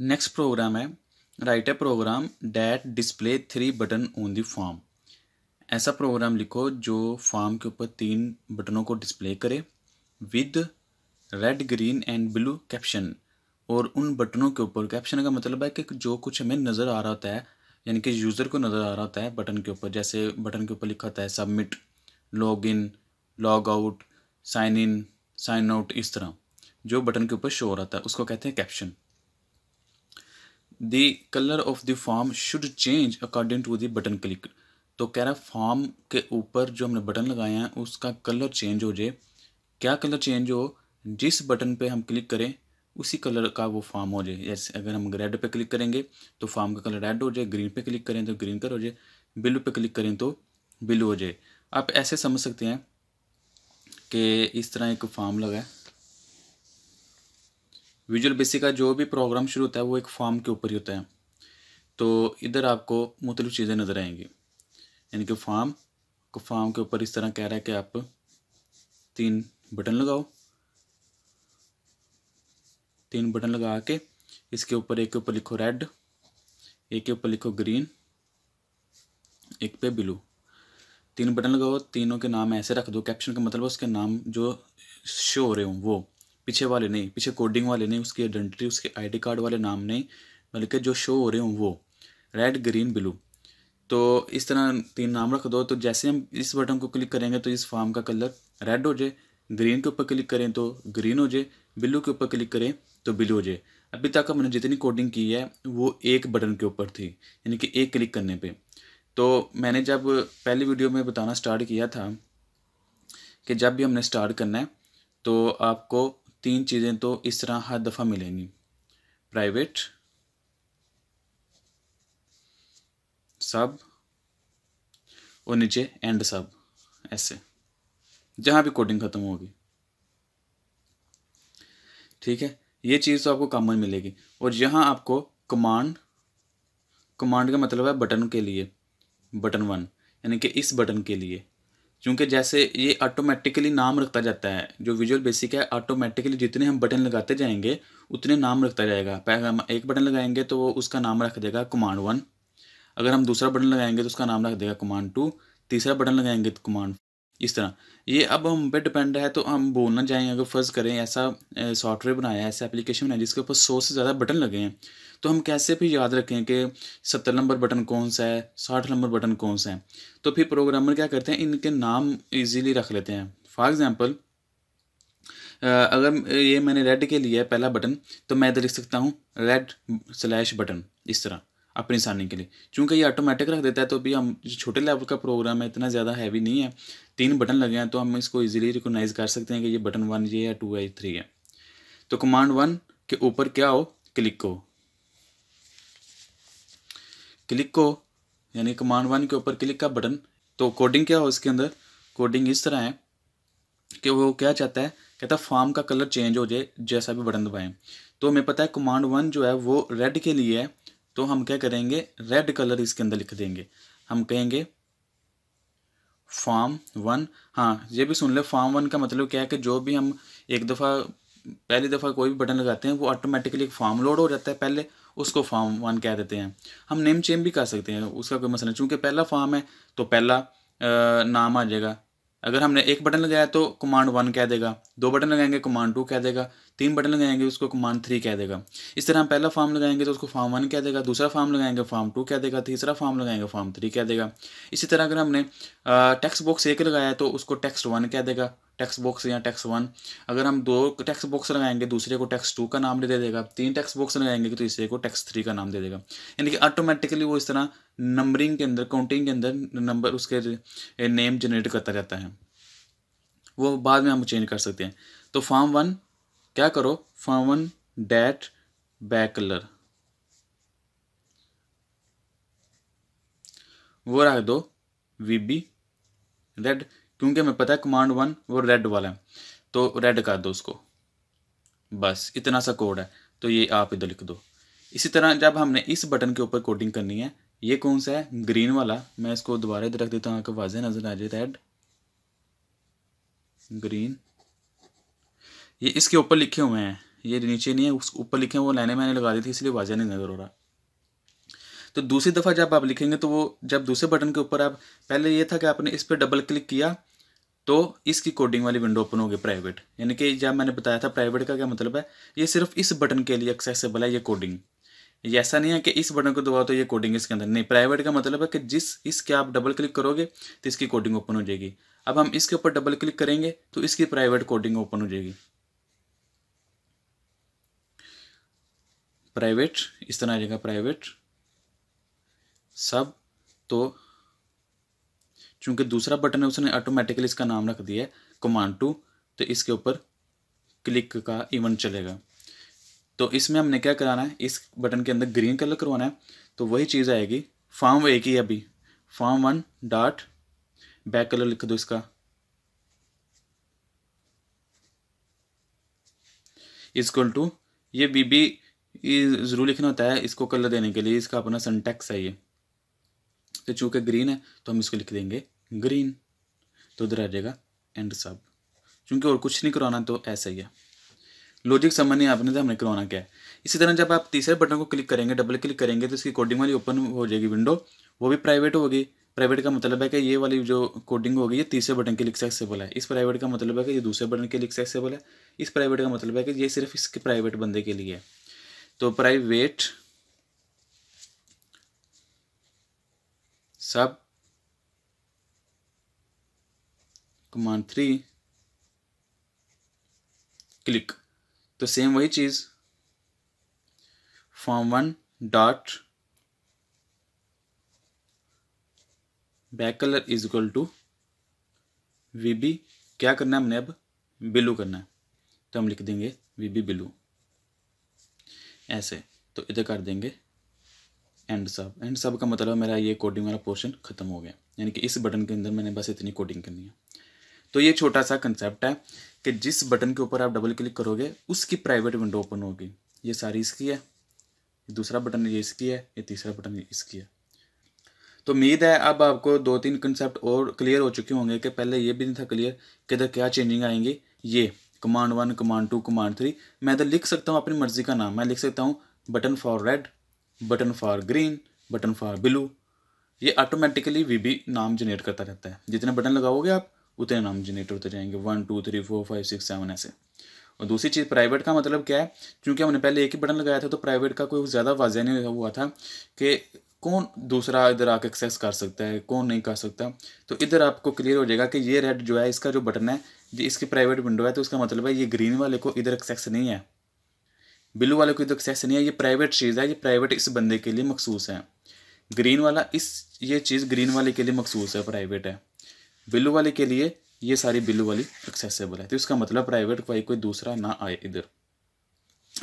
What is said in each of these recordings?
next program है write a program that display three button on the form ऐसा program लिखो जो form के ऊपर तीन बटनों को डिस्प्ले करे with red green and blue caption और उन बटनों के ऊपर कैप्शन का मतलब है कि जो कुछ हमें नज़र आ रहा होता है यानी कि यूज़र को नज़र आ रहा होता है बटन के ऊपर जैसे बटन के ऊपर लिखा होता है submit log in log out sign in sign out इस तरह जो बटन के ऊपर शो हो रहा था उसको कहते हैं caption the color of the form should change according to the button click तो कह रहा है फॉर्म के ऊपर जो हमने बटन लगाए हैं उसका कलर चेंज हो जाए क्या कलर चेंज हो जिस बटन पे हम क्लिक करें उसी कलर का वो फॉर्म हो जाए जैसे अगर हम रेड पे क्लिक करेंगे तो फॉर्म का कलर रेड हो जाए ग्रीन पे क्लिक करें तो ग्रीन कलर हो जाए ब्लू पे क्लिक करें तो ब्लू हो जाए आप ऐसे समझ सकते हैं कि इस तरह एक फॉर्म लगा है विजुअल बेसिक का जो भी प्रोग्राम शुरू होता है वो एक फॉर्म के ऊपर ही होता है तो इधर आपको मुख्तलिफ चीज़ें नज़र आएंगी यानी कि फॉर्म को फॉर्म के ऊपर इस तरह कह रहा है कि आप तीन बटन लगाओ तीन बटन लगा के इसके ऊपर एक के ऊपर लिखो रेड एक के ऊपर लिखो ग्रीन एक पे ब्लू तीन बटन लगाओ तीनों के नाम ऐसे रख दो कैप्शन का मतलब उसके नाम जो शो हो रहे हों वो पीछे वाले नहीं पीछे कोडिंग वाले नहीं उसकी आइडेंटिटी उसके आईडी कार्ड वाले नाम नहीं बल्कि जो शो हो रहे हों वो रेड ग्रीन ब्लू तो इस तरह तीन नाम रख दो तो जैसे हम इस बटन को क्लिक करेंगे तो इस फॉर्म का कलर रेड हो जाए ग्रीन के ऊपर क्लिक करें तो ग्रीन हो जाए ब्लू के ऊपर क्लिक करें तो ब्लू हो जाए अभी तक हमने जितनी कोडिंग की है वो एक बटन के ऊपर थी यानी कि एक क्लिक करने पे तो मैंने जब पहली वीडियो में बताना स्टार्ट किया था कि जब भी हमने स्टार्ट करना है तो आपको तीन चीज़ें तो इस तरह हर दफ़ा मिलेंगी प्राइवेट सब और नीचे एंड सब ऐसे जहाँ भी कोडिंग ख़त्म होगी ठीक है ये चीज़ तो आपको कॉमन मिलेगी और यहाँ आपको कमांड कमांड का मतलब है बटन के लिए बटन वन यानी कि इस बटन के लिए क्योंकि जैसे ये ऑटोमेटिकली नाम रखता जाता है जो विजुअल बेसिक है ऑटोमेटिकली जितने हम बटन लगाते जाएंगे उतने नाम रखता जाएगा पहले हम एक बटन लगाएंगे तो वो उसका नाम रख देगा कमांड वन अगर हम दूसरा बटन लगाएंगे तो उसका नाम रख देगा कमांड टू तीसरा बटन लगाएंगे तो कमांड इस तरह ये अब हम पे डिपेंड है तो हम बोलना चाहेंगे अगर फर्ज करें ऐसा सॉफ्टवेयर बनाया ऐसा एप्लीकेशन बनाया जिसके ऊपर सौ से ज़्यादा बटन लगे हैं तो हम कैसे भी याद रखें कि सत्तर नंबर बटन कौन सा है साठ नंबर बटन कौन सा है तो फिर प्रोग्रामर क्या करते हैं इनके नाम ईजीली रख लेते हैं फॉर एग्ज़ाम्पल अगर ये मैंने रेड के लिए पहला बटन तो मैं इधर लिख सकता हूँ रेड स्लैश बटन इस तरह अपनी आसानी के लिए क्योंकि ये ऑटोमेटिक रख देता है तो भी हम छोटे लेवल का प्रोग्राम है इतना ज़्यादा हैवी नहीं है तीन बटन लगे हैं तो हम इसको इजीली रिकोगनाइज कर सकते हैं कि ये बटन वन ये है टू है थ्री है तो कमांड वन के ऊपर क्या हो क्लिक हो क्लिक को यानी कमांड वन के ऊपर क्लिक का बटन तो कोडिंग क्या हो इसके अंदर कोडिंग इस तरह है कि वो क्या चाहता है कहता है फॉर्म का कलर चेंज हो जाए जैसा भी बटन दबाएं तो हमें पता है कमांड वन जो है वो रेड के लिए है तो हम क्या करेंगे रेड कलर इसके अंदर लिख देंगे हम कहेंगे फॉर्म वन हाँ ये भी सुन ले फॉर्म वन का मतलब क्या है कि जो भी हम एक दफ़ा पहली दफ़ा कोई भी बटन लगाते हैं वो ऑटोमेटिकली एक फॉर्म लोड हो जाता है पहले उसको फॉर्म वन कह देते हैं हम नेम चेंज भी कर सकते हैं उसका कोई मसला नहीं चूँकि पहला फॉर्म है तो पहला नाम आ जाएगा अगर हमने एक बटन लगाया तो कमांड वन कह देगा दो बटन लगाएंगे कमांड टू कह देगा तीन बटन लगाएंगे उसको कमांड थ्री कह देगा इस तरह हम पहला फॉर्म लगाएंगे तो उसको फॉर्म वन कह देगा दूसरा फॉर्म लगाएंगे फॉर्म टू कह देगा तीसरा फॉर्म लगाएंगे फॉर्म थ्री कह देगा इसी तरह अगर हमने टेक्स्ट बॉक्स एक लगाया तो उसको टेक्स्ट वन कह देगा टेक्स्ट बॉक्स या टेक्स वन अगर हम दो टैक्स बॉक्स लगाएंगे दूसरे को टैक्स टू का नाम दे देगा तीन टेक्स्ट बॉक्स लगाएंगे तो तीसरे को टैक्स थ्री का नाम दे देगा यानी कि ऑटोमेटिकली वो इस तरह नंबरिंग के अंदर काउंटिंग के अंदर नंबर उसके नेम जनरेट करता रहता है वो बाद में हम चेंज कर सकते हैं तो फॉर्म वन क्या करो form one dot back colour वो रख दो वी बी डेट क्योंकि हमें पता है कमांड वन वो रेड वाला है तो रेड कर दो उसको बस इतना सा कोड है तो ये आप इधर लिख दो इसी तरह जब हमने इस बटन के ऊपर कोडिंग करनी है ये कौन सा है ग्रीन वाला मैं इसको दोबारा इधर रख देता हूँ आपको वाजे नज़र आ जाए रेड ग्रीन ये इसके ऊपर लिखे हुए हैं ये नीचे नहीं है उस ऊपर लिखे हुए वो लाइने मैंने लगा दी थी इसलिए वाजह नहीं नज़र हो रहा तो दूसरी दफ़ा जब आप लिखेंगे तो वो जब दूसरे बटन के ऊपर आप पहले ये था कि आपने इस पर डबल क्लिक किया तो इसकी कोडिंग वाली विंडो ओपन होगी प्राइवेट यानी कि जब मैंने बताया था प्राइवेट का क्या मतलब है ये सिर्फ इस बटन के लिए एक्सेसिबल है ये कोडिंग ये ऐसा नहीं है कि इस बटन को दबाओ तो ये कोडिंग इसके अंदर नहीं प्राइवेट का मतलब है कि जिस इसके आप डबल क्लिक करोगे तो इसकी कोडिंग ओपन हो जाएगी अब हम इसके ऊपर डबल क्लिक करेंगे तो इसकी प्राइवेट कोडिंग ओपन हो जाएगी प्राइवेट इस तरह आ जाएगा प्राइवेट सब तो चूँकि दूसरा बटन है उसने ऑटोमेटिकली इसका नाम रख दिया है कमांड टू तो इसके ऊपर क्लिक का इवेंट चलेगा तो इसमें हमने क्या कराना है इस बटन के अंदर ग्रीन कलर करवाना है तो वही चीज़ आएगी फॉर्म एक ही अभी form one dot back colour लिख दो इसका इजक्ल टू ये बीबी ज़रूर लिखना होता है इसको कलर देने के लिए इसका अपना सेंटेक्स है ये तो चूँकि ग्रीन है तो हम इसको लिख देंगे ग्रीन तो उधर आ जाएगा एंड सब क्योंकि और कुछ नहीं करवाना तो ऐसा ही है लॉजिक समझ नहीं आपने तो हमने करवाना क्या है इसी तरह जब आप तीसरे बटन को क्लिक करेंगे डबल क्लिक करेंगे तो इसकी कोडिंग वाली ओपन हो जाएगी विंडो वो भी प्राइवेट होगी प्राइवेट का मतलब है कि ये वाली जो कोडिंग होगी ये तीसरे बटन के लिए एक्सेसिबल है इस प्राइवेट का मतलब है कि ये दूसरे बटन के लिए एक्सेसिबल है इस प्राइवेट का मतलब है कि ये सिर्फ इसके प्राइवेट बंदे के लिए है तो private sub command three click तो सेम वही चीज़ form one dot back colour is equal to VB क्या करना है हमने अब बिलू करना है तो हम लिख देंगे वीबी बिलू ऐसे तो इधर कर देंगे एंड सब एंड सब का मतलब मेरा ये कोडिंग वाला पोर्शन खत्म हो गया यानी कि इस बटन के अंदर मैंने बस इतनी कोडिंग करनी है तो ये छोटा सा कंसेप्ट है कि जिस बटन के ऊपर आप डबल क्लिक करोगे उसकी प्राइवेट विंडो ओपन होगी ये सारी इसकी है दूसरा बटन ये इसकी है ये तीसरा बटन इसकी है तो उम्मीद है अब आपको दो तीन कंसेप्ट और क्लियर हो चुके होंगे कि पहले ये भी नहीं था क्लियर कि इधर क्या चेंजिंग आएंगी ये command one command two command three मैं इधर लिख सकता हूँ अपनी मर्जी का नाम मैं लिख सकता हूँ button for red button for green button for blue ये ऑटोमेटिकली वी बी नाम जनरेट करता रहता है जितने बटन लगाओगे आप उतने नाम नॉमिनेटर होते जाएंगे one two three four five six seven ऐसे और दूसरी चीज़ प्राइवेट का मतलब क्या है क्योंकि हमने पहले एक ही बटन लगाया था तो प्राइवेट का कोई ज़्यादा वाजह नहीं हुआ था कि कौन दूसरा इधर आके एक्सेस कर सकता है कौन नहीं कर सकता तो इधर आपको क्लियर हो जाएगा कि ये रेड जो है इसका जो बटन है ये इसकी प्राइवेट विंडो है तो उसका मतलब है ये ग्रीन वाले को इधर एक्सेस नहीं है ब्लू वाले को इधर एक्सेस नहीं है ये प्राइवेट चीज़ है ये प्राइवेट इस बंदे के लिए मखसूस है ग्रीन वाला इस ये चीज़ ग्रीन वाले के लिए मखसूस है प्राइवेट है बिल्लू वाले के लिए ये सारी बिल्लू वाली एक्सेसिबल है तो इसका मतलब प्राइवेट वाई कोई दूसरा ना आए इधर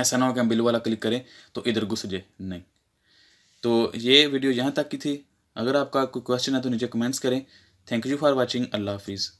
ऐसा ना हो कि हम बिल्लू वाला क्लिक करें तो इधर घुस जाए नहीं तो ये वीडियो यहाँ तक की थी अगर आपका कोई क्वेश्चन है तो नीचे कमेंट्स करें थैंक यू फॉर वॉचिंग अल्लाह हाफिज़